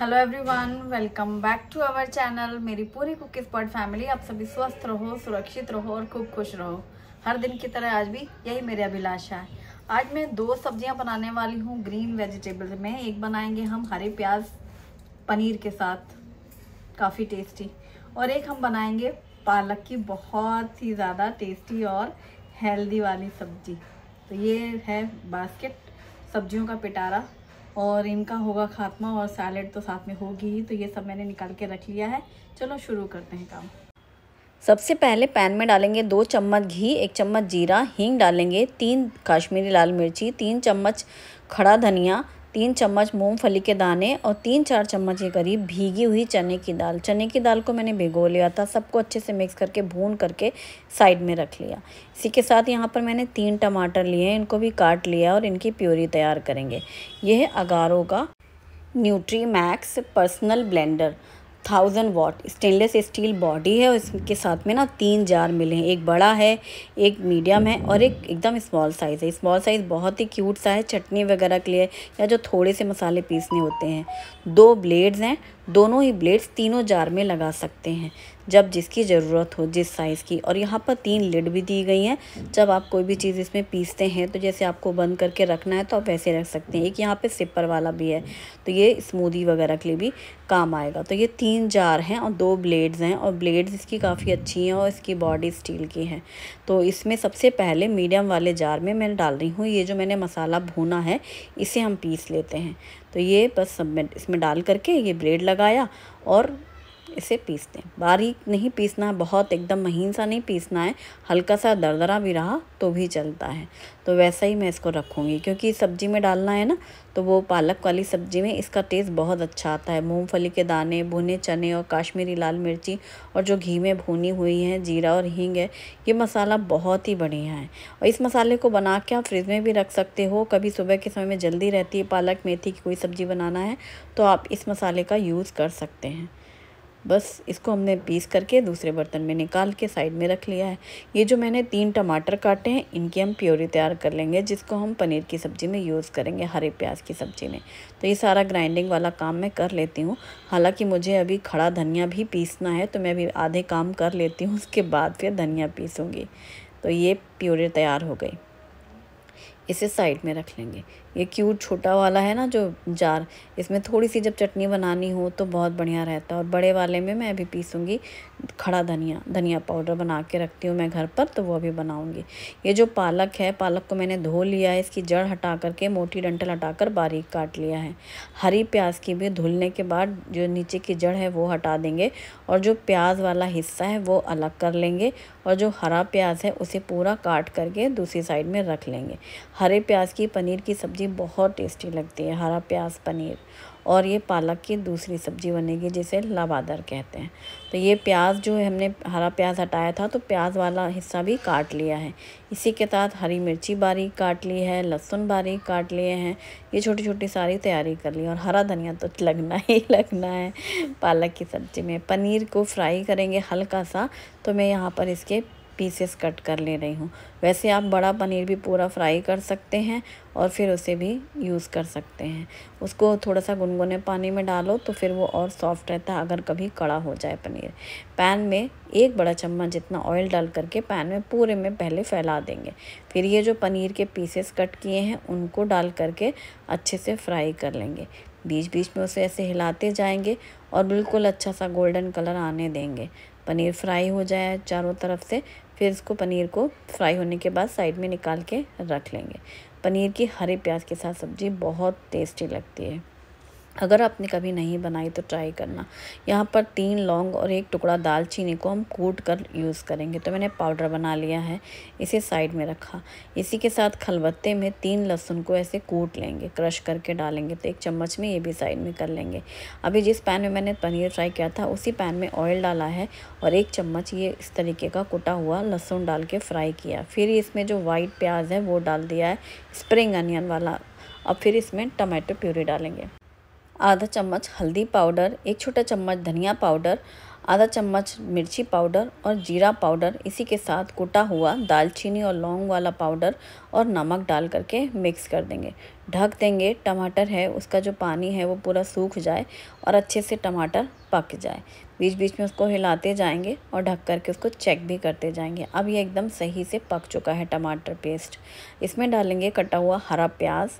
hello everyone welcome back to our channel मेरी पूरी cook spot family आप सभी स्वस्थ रहो सुरक्षित रहो और खूब खुश रहो हर दिन की तरह आज भी यही मेरी अभिलाषा है आज मैं दो सब्जियां बनाने वाली हूँ ग्रीन वेजिटेबल्स में एक बनाएंगे हम हरे प्याज पनीर के साथ काफ़ी टेस्टी और एक हम बनाएंगे पालक की बहुत ही ज़्यादा टेस्टी और हेल्दी वाली सब्जी तो ये है बास्केट सब्जियों का पिटारा और इनका होगा खात्मा और सैलड तो साथ में होगी ही तो ये सब मैंने निकाल के रख लिया है चलो शुरू करते हैं काम सबसे पहले पैन में डालेंगे दो चम्मच घी एक चम्मच जीरा हींग डालेंगे तीन काश्मीरी लाल मिर्ची तीन चम्मच खड़ा धनिया तीन चम्मच मूंगफली के दाने और तीन चार चम्मच के करीब भीगी हुई चने की दाल चने की दाल को मैंने भिगो लिया था सबको अच्छे से मिक्स करके भून करके साइड में रख लिया इसी के साथ यहाँ पर मैंने तीन टमाटर लिए हैं इनको भी काट लिया और इनकी प्योरी तैयार करेंगे यह है अगारों का Nutri Max personal blender thousand watt stainless steel body है और इसके साथ में ना तीन जार मिले हैं एक बड़ा है एक मीडियम है और एक एकदम स्मॉल साइज़ है स्मॉल साइज़ बहुत ही क्यूट सा है चटनी वगैरह के लिए या जो थोड़े से मसाले पीसने होते हैं दो ब्लेड्स हैं दोनों ही ब्लेड्स तीनों जार में लगा सकते हैं जब जिसकी ज़रूरत हो जिस साइज़ की और यहाँ पर तीन लिड भी दी गई हैं जब आप कोई भी चीज़ इसमें पीसते हैं तो जैसे आपको बंद करके रखना है तो आप वैसे रख सकते हैं एक यहाँ पे सिपर वाला भी है तो ये स्मूदी वगैरह के लिए भी काम आएगा तो ये तीन जार हैं और दो ब्लेड्स हैं और ब्लेड्स इसकी काफ़ी अच्छी हैं और इसकी बॉडी स्टील की है तो इसमें सबसे पहले मीडियम वाले जार में मैं डाल रही हूँ ये जो मैंने मसाला भूना है इसे हम पीस लेते हैं तो ये बस सब में इसमें डाल करके ये ब्रेड लगाया और इसे पीस दें बारीक नहीं पीसना है बहुत एकदम महीन सा नहीं पीसना है हल्का सा दरदरा भी रहा तो भी चलता है तो वैसा ही मैं इसको रखूँगी क्योंकि सब्ज़ी में डालना है ना तो वो पालक वाली सब्ज़ी में इसका टेस्ट बहुत अच्छा आता है मूंगफली के दाने भुने चने और काश्मीरी लाल मिर्ची और जो घी में भुनी हुई है जीरा और हींग है ये मसाला बहुत ही बढ़िया है और इस मसाले को बना के आप फ्रिज में भी रख सकते हो कभी सुबह के समय में जल्दी रहती है पालक मेथी की कोई सब्ज़ी बनाना है तो आप इस मसाले का यूज़ कर सकते हैं बस इसको हमने पीस करके दूसरे बर्तन में निकाल के साइड में रख लिया है ये जो मैंने तीन टमाटर काटे हैं इनकी हम प्योरी तैयार कर लेंगे जिसको हम पनीर की सब्ज़ी में यूज़ करेंगे हरे प्याज की सब्ज़ी में तो ये सारा ग्राइंडिंग वाला काम मैं कर लेती हूँ हालाँकि मुझे अभी खड़ा धनिया भी पीसना है तो मैं अभी आधे काम कर लेती हूँ उसके बाद फिर धनिया पीसूँगी तो ये प्योरी तैयार हो गई इसे साइड में रख लेंगे ये क्यूट छोटा वाला है ना जो जार इसमें थोड़ी सी जब चटनी बनानी हो तो बहुत बढ़िया रहता है और बड़े वाले में मैं अभी पीसूँगी खड़ा धनिया धनिया पाउडर बना के रखती हूँ मैं घर पर तो वो अभी बनाऊँगी ये जो पालक है पालक को मैंने धो लिया है इसकी जड़ हटा करके मोटी डंटल हटाकर बारीक काट लिया है हरी प्याज की भी धुलने के बाद जो नीचे की जड़ है वो हटा देंगे और जो प्याज वाला हिस्सा है वो अलग कर लेंगे और जो हरा प्याज है उसे पूरा काट करके दूसरी साइड में रख लेंगे हरे प्याज की पनीर की सब्ज़ी सब्ज़ी बहुत टेस्टी लगती है हरा प्याज पनीर और ये पालक की दूसरी सब्ज़ी बनेगी जिसे लबादर कहते हैं तो ये प्याज जो हमने हरा प्याज हटाया था तो प्याज वाला हिस्सा भी काट लिया है इसी के साथ हरी मिर्ची बारीक काट ली है लहसुन बारीक काट लिए हैं ये छोटी छोटी सारी तैयारी कर ली और हरा धनिया तो लगना ही लगना है पालक की सब्ज़ी में पनीर को फ्राई करेंगे हल्का सा तो मैं यहाँ पर इसके पीसेस कट कर ले रही हूँ वैसे आप बड़ा पनीर भी पूरा फ्राई कर सकते हैं और फिर उसे भी यूज़ कर सकते हैं उसको थोड़ा सा गुनगुने पानी में डालो तो फिर वो और सॉफ्ट रहता है अगर कभी कड़ा हो जाए पनीर पैन में एक बड़ा चम्मच जितना ऑयल डाल करके पैन में पूरे में पहले फैला देंगे फिर ये जो पनीर के पीसेस कट किए हैं उनको डाल करके अच्छे से फ्राई कर लेंगे बीच बीच में उसे ऐसे हिलाते जाएंगे और बिल्कुल अच्छा सा गोल्डन कलर आने देंगे पनीर फ्राई हो जाए चारों तरफ से फिर इसको पनीर को फ्राई होने के बाद साइड में निकाल के रख लेंगे पनीर की हरे प्याज के साथ सब्ज़ी बहुत टेस्टी लगती है अगर आपने कभी नहीं बनाई तो ट्राई करना यहाँ पर तीन लौंग और एक टुकड़ा दालचीनी को हम कूट कर यूज़ करेंगे तो मैंने पाउडर बना लिया है इसे साइड में रखा इसी के साथ खलबत्ते में तीन लहसुन को ऐसे कूट लेंगे क्रश करके डालेंगे तो एक चम्मच में ये भी साइड में कर लेंगे अभी जिस पैन में मैंने पनीर फ्राई किया था उसी पैन में ऑयल डाला है और एक चम्मच ये इस तरीके का कुटा हुआ लहसुन डाल के फ्राई किया फिर इसमें जो वाइट प्याज है वो डाल दिया है स्प्रिंग अनियन वाला और फिर इसमें टमाटो प्यूरी डालेंगे आधा चम्मच हल्दी पाउडर एक छोटा चम्मच धनिया पाउडर आधा चम्मच मिर्ची पाउडर और जीरा पाउडर इसी के साथ कुटा हुआ दालचीनी और लौंग वाला पाउडर और नमक डाल करके मिक्स कर देंगे ढक देंगे टमाटर है उसका जो पानी है वो पूरा सूख जाए और अच्छे से टमाटर पक जाए बीच बीच में उसको हिलाते जाएंगे और ढक करके उसको चेक भी करते जाएंगे अब ये एकदम सही से पक चुका है टमाटर पेस्ट इसमें डालेंगे कटा हुआ हरा प्याज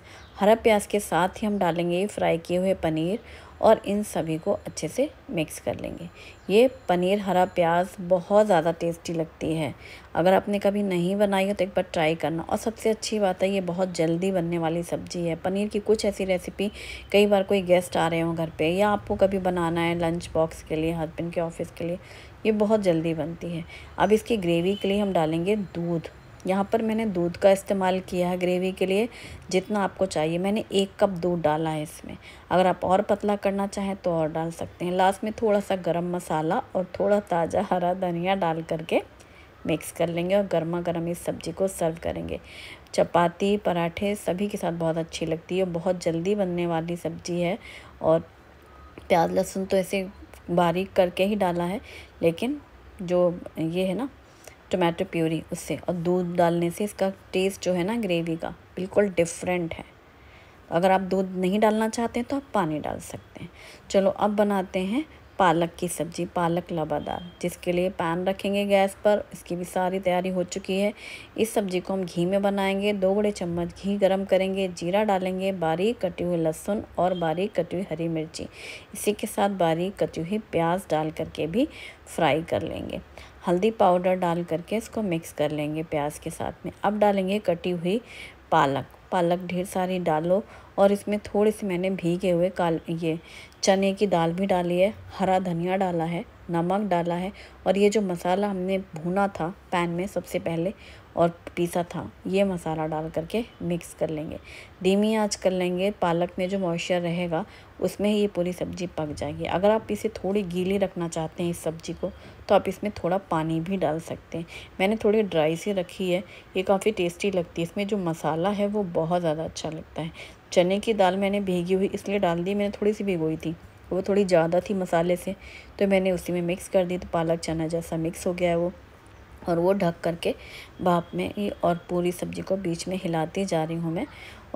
हरा प्याज के साथ ही हम डालेंगे फ्राई किए हुए पनीर और इन सभी को अच्छे से मिक्स कर लेंगे ये पनीर हरा प्याज बहुत ज़्यादा टेस्टी लगती है अगर आपने कभी नहीं बनाई हो तो एक बार ट्राई करना और सबसे अच्छी बात है ये बहुत जल्दी बनने वाली सब्ज़ी है पनीर की कुछ ऐसी रेसिपी कई बार कोई गेस्ट आ रहे हो घर पे या आपको कभी बनाना है लंच बॉक्स के लिए हस्बैंड के ऑफिस के लिए ये बहुत जल्दी बनती है अब इसकी ग्रेवी के लिए हम डालेंगे दूध यहाँ पर मैंने दूध का इस्तेमाल किया है ग्रेवी के लिए जितना आपको चाहिए मैंने एक कप दूध डाला है इसमें अगर आप और पतला करना चाहें तो और डाल सकते हैं लास्ट में थोड़ा सा गरम मसाला और थोड़ा ताज़ा हरा धनिया डाल करके मिक्स कर लेंगे और गर्मा गर्म इस सब्ज़ी को सर्व करेंगे चपाती पराठे सभी के साथ बहुत अच्छी लगती है बहुत जल्दी बनने वाली सब्ज़ी है और प्याज लहसुन तो ऐसे बारीक करके ही डाला है लेकिन जो ये है ना टमाटो प्यूरी उससे और दूध डालने से इसका टेस्ट जो है ना ग्रेवी का बिल्कुल डिफरेंट है अगर आप दूध नहीं डालना चाहते हैं तो आप पानी डाल सकते हैं चलो अब बनाते हैं पालक की सब्ज़ी पालक लबादार जिसके लिए पैन रखेंगे गैस पर इसकी भी सारी तैयारी हो चुकी है इस सब्ज़ी को हम घी में बनाएंगे दो बड़े चम्मच घी गरम करेंगे जीरा डालेंगे बारीक कटी हुई लहसुन और बारीक कटी हुई हरी मिर्ची इसी के साथ बारीक कटी हुई प्याज डाल करके भी फ्राई कर लेंगे हल्दी पाउडर डाल करके इसको मिक्स कर लेंगे प्याज के साथ में अब डालेंगे कटी हुई पालक पालक ढेर सारी डालो और इसमें थोड़े से मैंने भीगे हुए काल ये चने की दाल भी डाली है हरा धनिया डाला है नमक डाला है और ये जो मसाला हमने भुना था पैन में सबसे पहले और पीसा था ये मसाला डाल करके मिक्स कर लेंगे धीमी आंच कर लेंगे पालक में जो मॉइस्चर रहेगा उसमें ही ये पूरी सब्ज़ी पक जाएगी अगर आप इसे थोड़ी गीली रखना चाहते हैं इस सब्ज़ी को तो आप इसमें थोड़ा पानी भी डाल सकते हैं मैंने थोड़ी ड्राई सी रखी है ये काफ़ी टेस्टी लगती है इसमें जो मसाला है वो बहुत ज़्यादा अच्छा लगता है चने की दाल मैंने भीगी हुई इसलिए डाल दी मैंने थोड़ी सी भिगोई थी वो थोड़ी ज़्यादा थी मसाले से तो मैंने उसी में मिक्स कर दी तो पालक चना जैसा मिक्स हो गया है वो और वो ढक करके भाप में ये और पूरी सब्ज़ी को बीच में हिलाती जा रही हूँ मैं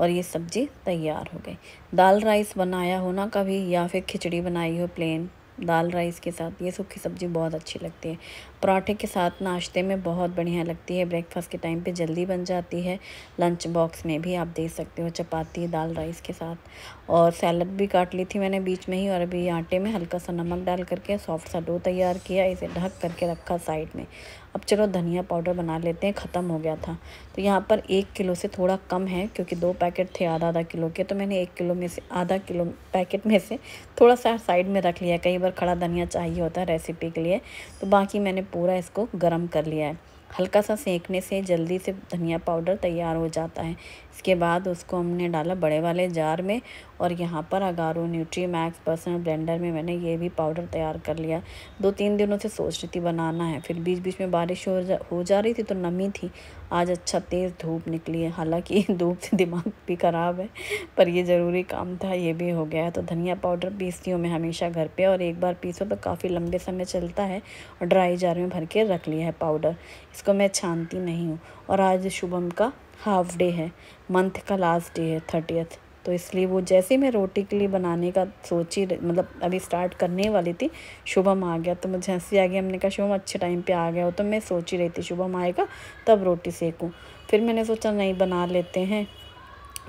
और ये सब्ज़ी तैयार हो गई दाल राइस बनाया हो ना कभी या फिर खिचड़ी बनाई हो प्लेन दाल राइस के साथ ये सूखी सब्ज़ी बहुत अच्छी लगती है पराठे के साथ नाश्ते में बहुत बढ़िया लगती है ब्रेकफास्ट के टाइम पे जल्दी बन जाती है लंच बॉक्स में भी आप दे सकते हो चपाती दाल राइस के साथ और सैलड भी काट ली थी मैंने बीच में ही और अभी आटे में हल्का सा नमक डाल करके सॉफ्ट सा डो तैयार किया इसे ढक करके रखा साइड में अब चलो धनिया पाउडर बना लेते हैं ख़त्म हो गया था तो यहाँ पर एक किलो से थोड़ा कम है क्योंकि दो पैकेट थे आधा आधा किलो के तो मैंने एक किलो में से आधा किलो पैकेट में से थोड़ा सा साइड में रख लिया कई बार खड़ा धनिया चाहिए होता है रेसिपी के लिए तो बाकी मैंने पूरा इसको गर्म कर लिया है हल्का सा सेंकने से जल्दी से धनिया पाउडर तैयार हो जाता है इसके बाद उसको हमने डाला बड़े वाले जार में और यहाँ पर Agaro Nutri Max personal blender में मैंने ये भी पाउडर तैयार कर लिया दो तीन दिनों से सोच रही थी बनाना है फिर बीच बीच में बारिश हो जा हो जा रही थी तो नमी थी आज अच्छा तेज़ धूप निकली है हालांकि धूप से दिमाग भी ख़राब है पर ये ज़रूरी काम था ये भी हो गया तो धनिया पाउडर पीसती हूँ मैं हमेशा घर पर और एक बार पीसो तो काफ़ी लंबे समय चलता है और ड्राई जार में भर के रख लिया है पाउडर इसको मैं छानती नहीं हूँ और आज शुभम का हाफ डे है मंथ का लास्ट डे है थर्टियथ तो इसलिए वो जैसे ही मैं रोटी के लिए बनाने का सोची मतलब अभी स्टार्ट करने वाली थी शुभम आ गया तो मुझे हंसी आ गई हमने कहा शुभम अच्छे टाइम पे आ गया हो तो मैं सोच ही रही थी शुभम आएगा तब रोटी सेकूँ फिर मैंने सोचा नहीं बना लेते हैं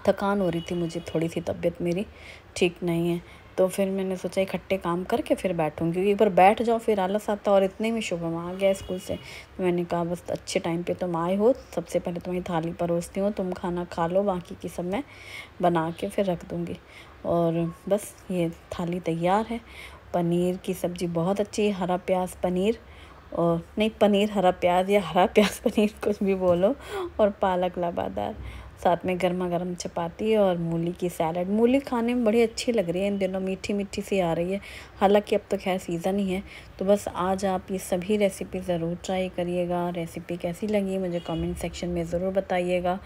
थकान हो रही थी मुझे थोड़ी सी तबीयत मेरी ठीक नहीं है तो फिर मैंने सोचा इकट्ठे काम करके फिर बैठूँ क्योंकि एक बार बैठ जाओ फिर आलस आता और इतने में शुभम आ गया स्कूल से तो मैंने कहा बस अच्छे टाइम पे तुम आए हो सबसे पहले तुम्हारी थाली परोसती हूँ तुम खाना खा लो बाकी की सब मैं बना के फिर रख दूँगी और बस ये थाली तैयार है पनीर की सब्ज़ी बहुत अच्छी है हरा प्याज पनीर और नहीं पनीर हरा प्याज या हरा प्याज पनीर कुछ भी बोलो और पालक लबादार साथ में गर्मा गर्म चपाती और मूली की सैलड मूली खाने में बड़ी अच्छी लग रही है इन दिनों मीठी मीठी सी आ रही है हालांकि अब तो खैर सीज़न ही है तो बस आज आप ये सभी रेसिपी ज़रूर ट्राई करिएगा रेसिपी कैसी लगी मुझे कमेंट सेक्शन में ज़रूर बताइएगा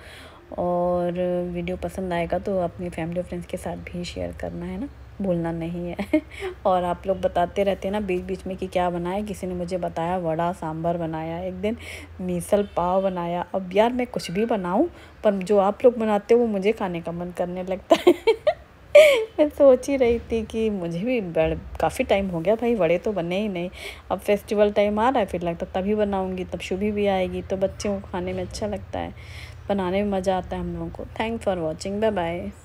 और वीडियो पसंद आएगा तो अपनी फैमिली और फ्रेंड्स के साथ भी शेयर करना है ना भूलना नहीं है और आप लोग बताते रहते हैं ना बीच बीच में कि क्या बनाया किसी ने मुझे बताया वड़ा सांभर बनाया एक दिन मीसल पाव बनाया अब यार मैं कुछ भी बनाऊं पर जो आप लोग बनाते हो वो मुझे खाने का मन करने लगता है मैं सोच ही रही थी कि मुझे भी काफ़ी टाइम हो गया भाई बड़े तो बने ही नहीं अब फेस्टिवल टाइम आ रहा है फिर लगता तभी बनाऊँगी तब शुभी भी आएगी तो बच्चों को खाने में अच्छा लगता है बनाने में मज़ा आता है हम लोगों को thank for watching bye bye